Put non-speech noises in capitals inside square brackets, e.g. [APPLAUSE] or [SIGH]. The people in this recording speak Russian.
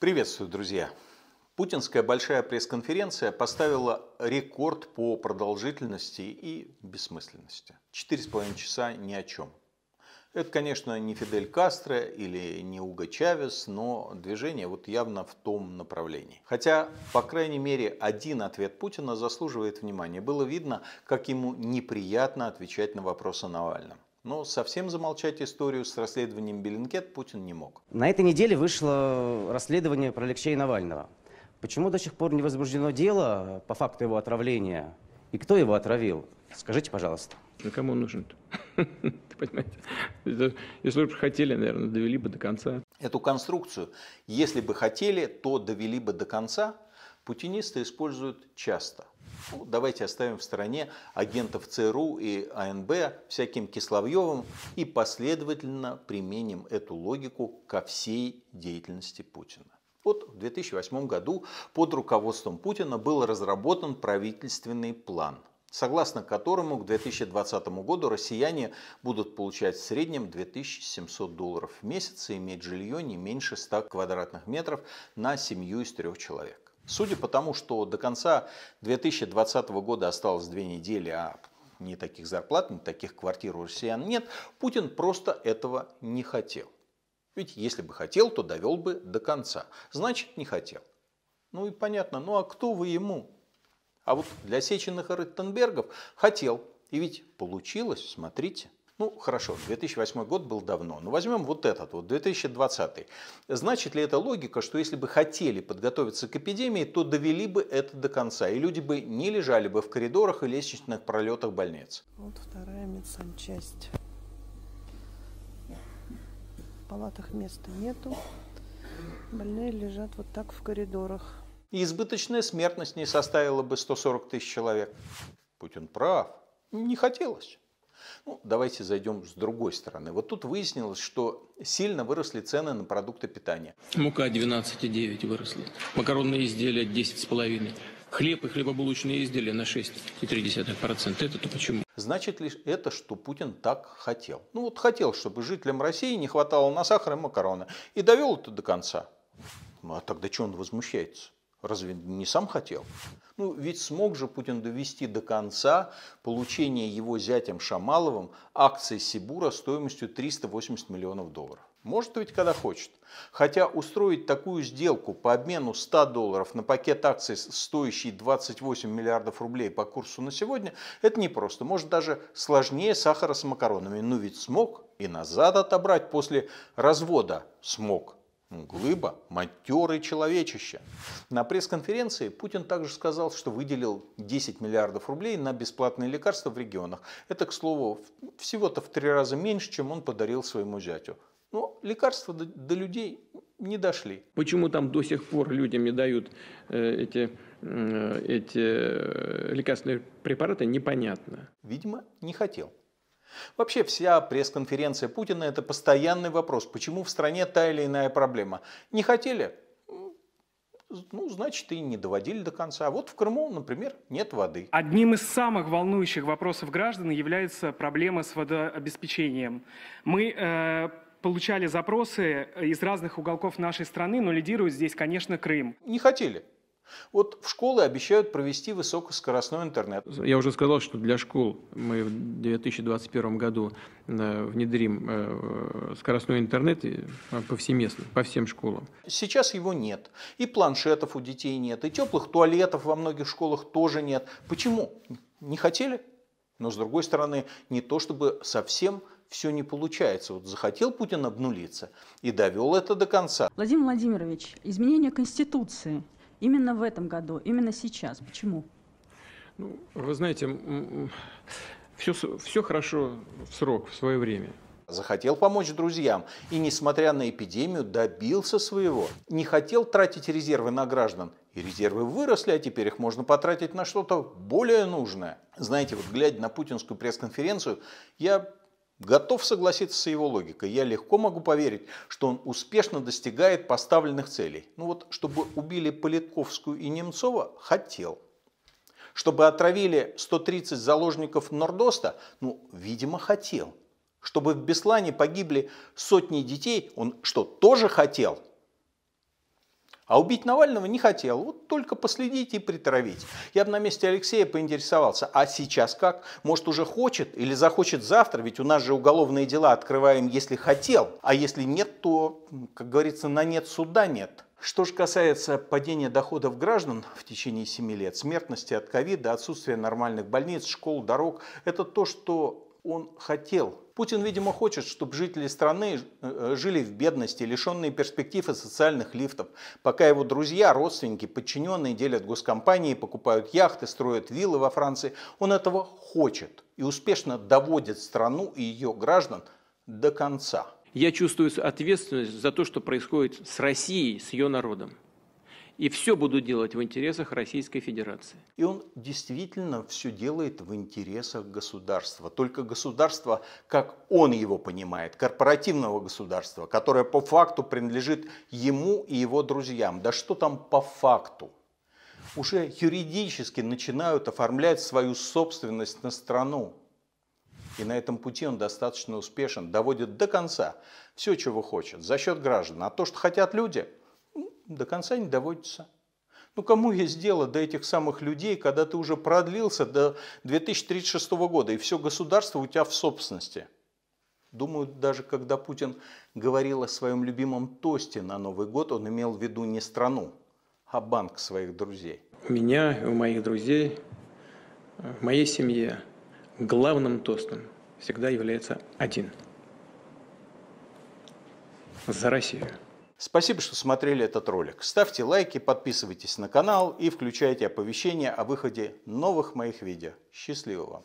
Приветствую, друзья! Путинская большая пресс-конференция поставила рекорд по продолжительности и бессмысленности. Четыре с половиной часа ни о чем. Это, конечно, не Фидель Кастро или не Уго Чавес, но движение вот явно в том направлении. Хотя, по крайней мере, один ответ Путина заслуживает внимания. Было видно, как ему неприятно отвечать на вопросы Навального. Но совсем замолчать историю с расследованием Беллинкет Путин не мог. На этой неделе вышло расследование про Алексея Навального. Почему до сих пор не возбуждено дело по факту его отравления? И кто его отравил? Скажите, пожалуйста. Ну кому он нужен [LAUGHS] Ты понимаете? Если бы хотели, наверное, довели бы до конца. Эту конструкцию, если бы хотели, то довели бы до конца, путинисты используют часто. Ну, давайте оставим в стороне агентов ЦРУ и АНБ всяким Кисловьевым и последовательно применим эту логику ко всей деятельности Путина. Вот в 2008 году под руководством Путина был разработан правительственный план, согласно которому к 2020 году россияне будут получать в среднем 2700 долларов в месяц и иметь жилье не меньше 100 квадратных метров на семью из трех человек. Судя по тому, что до конца 2020 года осталось две недели, а ни таких зарплат, ни таких квартир у россиян нет, Путин просто этого не хотел. Ведь если бы хотел, то довел бы до конца. Значит, не хотел. Ну и понятно, ну а кто вы ему? А вот для Сеченых и Ротенбергов хотел. И ведь получилось, смотрите. Ну, хорошо, 2008 год был давно, но возьмем вот этот, вот 2020. Значит ли эта логика, что если бы хотели подготовиться к эпидемии, то довели бы это до конца, и люди бы не лежали бы в коридорах и лестничных пролетах больниц? Вот вторая медсанчасть. В палатах места нету, больные лежат вот так в коридорах. И избыточная смертность не составила бы 140 тысяч человек. Путин прав. Не хотелось. Ну, давайте зайдем с другой стороны. Вот тут выяснилось, что сильно выросли цены на продукты питания. Мука 12,9 выросла, макаронные изделия 10,5, хлеб и хлебобулочные изделия на 6,3%. Это-то почему? Значит ли это, что Путин так хотел? Ну вот хотел, чтобы жителям России не хватало на сахар и макароны. И довел это до конца. Ну а тогда чего он возмущается? Разве не сам хотел? Ну, ведь смог же Путин довести до конца получение его зятем Шамаловым акций Сибура стоимостью 380 миллионов долларов. Может ведь когда хочет. Хотя устроить такую сделку по обмену 100 долларов на пакет акций, стоящий 28 миллиардов рублей по курсу на сегодня, это непросто. Может даже сложнее сахара с макаронами. Но ведь смог и назад отобрать после развода смог. Глыба – матерый человечище. На пресс-конференции Путин также сказал, что выделил 10 миллиардов рублей на бесплатные лекарства в регионах. Это, к слову, всего-то в три раза меньше, чем он подарил своему зятю. Но лекарства до, людей не дошли. Почему там до сих пор людям не дают э, эти, э, эти э, лекарственные препараты, непонятно. Видимо, не хотел. Вообще вся пресс-конференция Путина – это постоянный вопрос, почему в стране та или иная проблема. Не хотели? ну, значит, и не доводили до конца. А вот в Крыму, например, нет воды. Одним из самых волнующих вопросов граждан является проблема с водообеспечением. Мы э, получали запросы из разных уголков нашей страны, но лидирует здесь, конечно, Крым. Не хотели. Вот в школы обещают провести высокоскоростной интернет. Я уже сказал, что для школ мы в 2021 году э, внедрим э, скоростной интернет повсеместно, по всем школам. Сейчас его нет. И планшетов у детей нет, и теплых туалетов во многих школах тоже нет. Почему? Не хотели? Но, с другой стороны, не то чтобы совсем все не получается. Вот захотел Путин обнулиться и довел это до конца. Владимир Владимирович, изменение Конституции – Именно в этом году, именно сейчас. Почему? Ну, вы знаете, все, все хорошо в срок, в свое время. Захотел помочь друзьям и, несмотря на эпидемию, добился своего. Не хотел тратить резервы на граждан, и резервы выросли, а теперь их можно потратить на что-то более нужное. Знаете, вот глядя на путинскую пресс-конференцию, я Готов согласиться с его логикой. Я легко могу поверить, что он успешно достигает поставленных целей. Ну вот, чтобы убили Политковскую и Немцова, хотел. Чтобы отравили 130 заложников Нордоста, ну, видимо, хотел. Чтобы в Беслане погибли сотни детей, он что, тоже хотел? А убить Навального не хотел. Вот только последить и притравить. Я бы на месте Алексея поинтересовался, а сейчас как? Может уже хочет или захочет завтра? Ведь у нас же уголовные дела открываем, если хотел. А если нет, то, как говорится, на нет суда нет. Что же касается падения доходов граждан в течение 7 лет, смертности от ковида, отсутствия нормальных больниц, школ, дорог, это то, что он хотел. Путин, видимо, хочет, чтобы жители страны э, э, жили в бедности, лишенные перспектив и социальных лифтов, пока его друзья, родственники, подчиненные делят госкомпании, покупают яхты, строят виллы во Франции. Он этого хочет и успешно доводит страну и ее граждан до конца. Я чувствую ответственность за то, что происходит с Россией, с ее народом и все буду делать в интересах Российской Федерации. И он действительно все делает в интересах государства. Только государство, как он его понимает, корпоративного государства, которое по факту принадлежит ему и его друзьям. Да что там по факту? Уже юридически начинают оформлять свою собственность на страну. И на этом пути он достаточно успешен, доводит до конца все, чего хочет, за счет граждан. А то, что хотят люди – до конца не доводится. Ну кому есть дело до этих самых людей, когда ты уже продлился до 2036 года, и все государство у тебя в собственности? Думаю, даже когда Путин говорил о своем любимом тосте на Новый год, он имел в виду не страну, а банк своих друзей. У меня, у моих друзей, в моей семье главным тостом всегда является один. За Россию. Спасибо, что смотрели этот ролик. Ставьте лайки, подписывайтесь на канал и включайте оповещения о выходе новых моих видео. Счастливо вам!